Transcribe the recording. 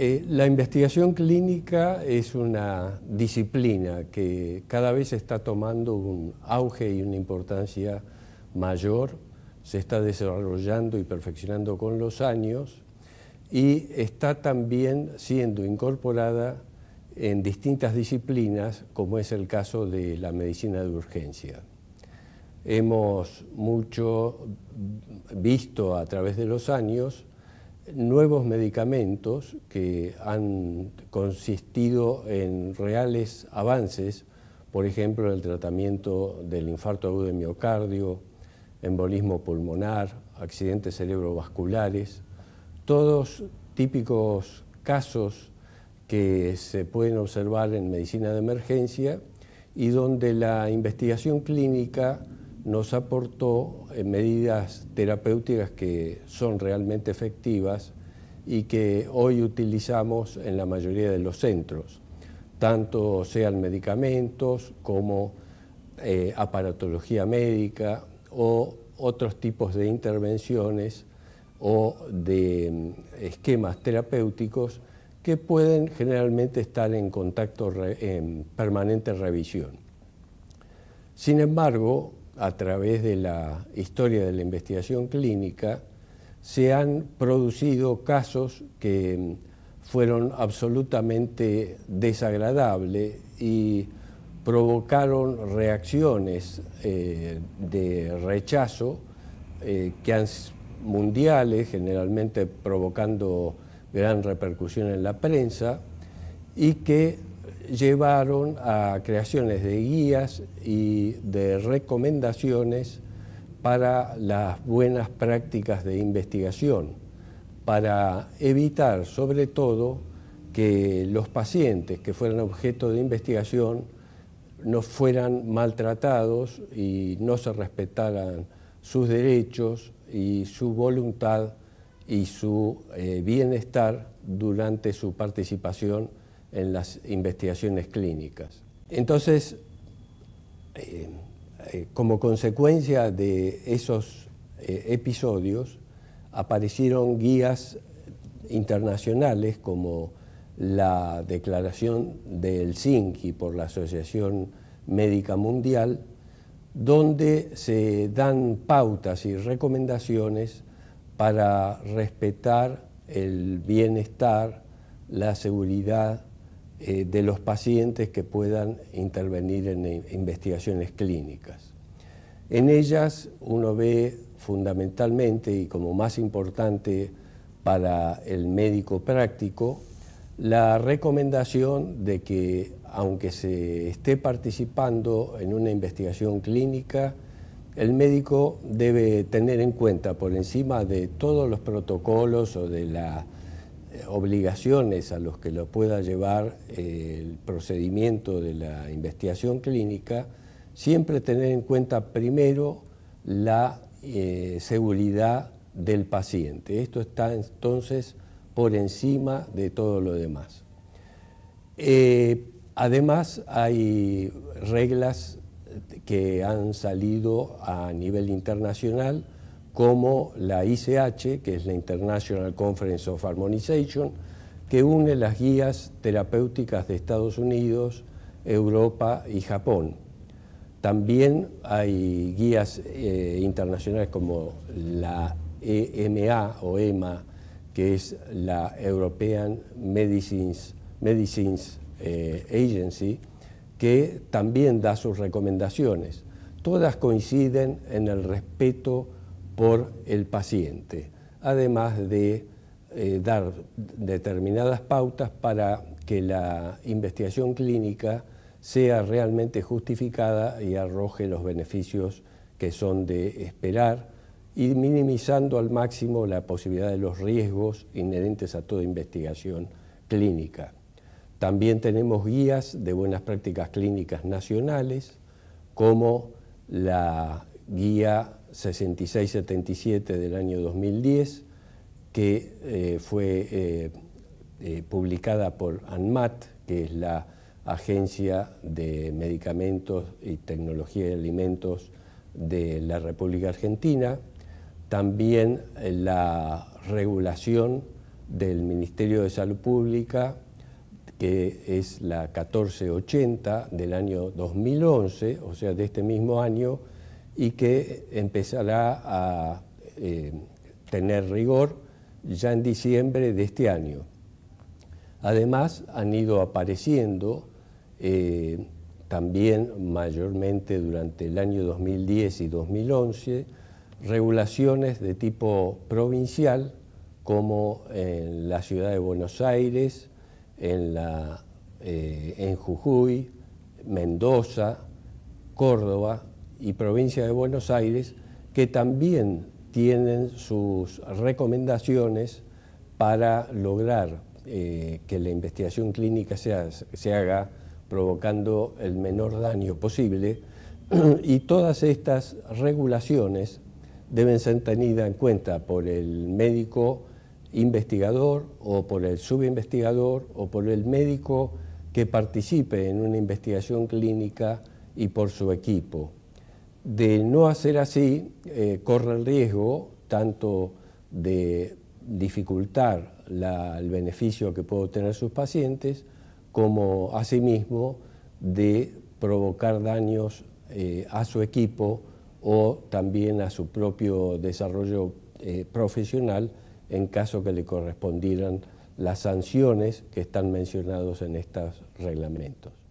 Eh, la investigación clínica es una disciplina que cada vez está tomando un auge y una importancia mayor, se está desarrollando y perfeccionando con los años y está también siendo incorporada en distintas disciplinas, como es el caso de la medicina de urgencia. Hemos mucho visto a través de los años nuevos medicamentos que han consistido en reales avances, por ejemplo, el tratamiento del infarto agudo de miocardio, embolismo pulmonar, accidentes cerebrovasculares, todos típicos casos que se pueden observar en medicina de emergencia y donde la investigación clínica nos aportó eh, medidas terapéuticas que son realmente efectivas y que hoy utilizamos en la mayoría de los centros, tanto sean medicamentos como eh, aparatología médica o otros tipos de intervenciones o de mm, esquemas terapéuticos que pueden generalmente estar en contacto en permanente revisión. Sin embargo, a través de la historia de la investigación clínica, se han producido casos que mm, fueron absolutamente desagradables y provocaron reacciones eh, de rechazo eh, que han mundiales, generalmente provocando gran repercusión en la prensa, y que llevaron a creaciones de guías y de recomendaciones para las buenas prácticas de investigación, para evitar sobre todo que los pacientes que fueran objeto de investigación no fueran maltratados y no se respetaran sus derechos y su voluntad y su eh, bienestar durante su participación en las investigaciones clínicas. Entonces, eh, eh, como consecuencia de esos eh, episodios, aparecieron guías internacionales como la Declaración de Helsinki por la Asociación Médica Mundial, donde se dan pautas y recomendaciones para respetar el bienestar, la seguridad eh, de los pacientes que puedan intervenir en eh, investigaciones clínicas. En ellas uno ve fundamentalmente y como más importante para el médico práctico la recomendación de que aunque se esté participando en una investigación clínica, el médico debe tener en cuenta por encima de todos los protocolos o de la obligaciones a los que lo pueda llevar eh, el procedimiento de la investigación clínica, siempre tener en cuenta primero la eh, seguridad del paciente. Esto está entonces por encima de todo lo demás. Eh, además hay reglas que han salido a nivel internacional como la ICH, que es la International Conference of Harmonization, que une las guías terapéuticas de Estados Unidos, Europa y Japón. También hay guías eh, internacionales como la EMA o EMA, que es la European Medicines, eh, Agency, que también da sus recomendaciones. Todas coinciden en el respeto por el paciente, además de eh, dar determinadas pautas para que la investigación clínica sea realmente justificada y arroje los beneficios que son de esperar y minimizando al máximo la posibilidad de los riesgos inherentes a toda investigación clínica. También tenemos guías de buenas prácticas clínicas nacionales, como la guía 6677 del año 2010, que eh, fue eh, eh, publicada por ANMAT, que es la Agencia de Medicamentos y Tecnología de Alimentos de la República Argentina, también la regulación del Ministerio de Salud Pública, que es la 1480 del año 2011, o sea, de este mismo año, y que empezará a eh, tener rigor ya en diciembre de este año. Además, han ido apareciendo eh, también mayormente durante el año 2010 y 2011 regulaciones de tipo provincial, como en la ciudad de Buenos Aires, en, la, eh, en Jujuy, Mendoza, Córdoba, y provincia de Buenos Aires, que también tienen sus recomendaciones para lograr eh, que la investigación clínica se haga provocando el menor daño posible y todas estas regulaciones deben ser tenidas en cuenta por el médico investigador o por el subinvestigador o por el médico que participe en una investigación clínica y por su equipo. De no hacer así, eh, corre el riesgo tanto de dificultar el beneficio que puede obtener sus pacientes, como asimismo de provocar daños eh, a su equipo o también a su propio desarrollo eh, profesional en caso que le correspondieran las sanciones que están mencionados en estos reglamentos.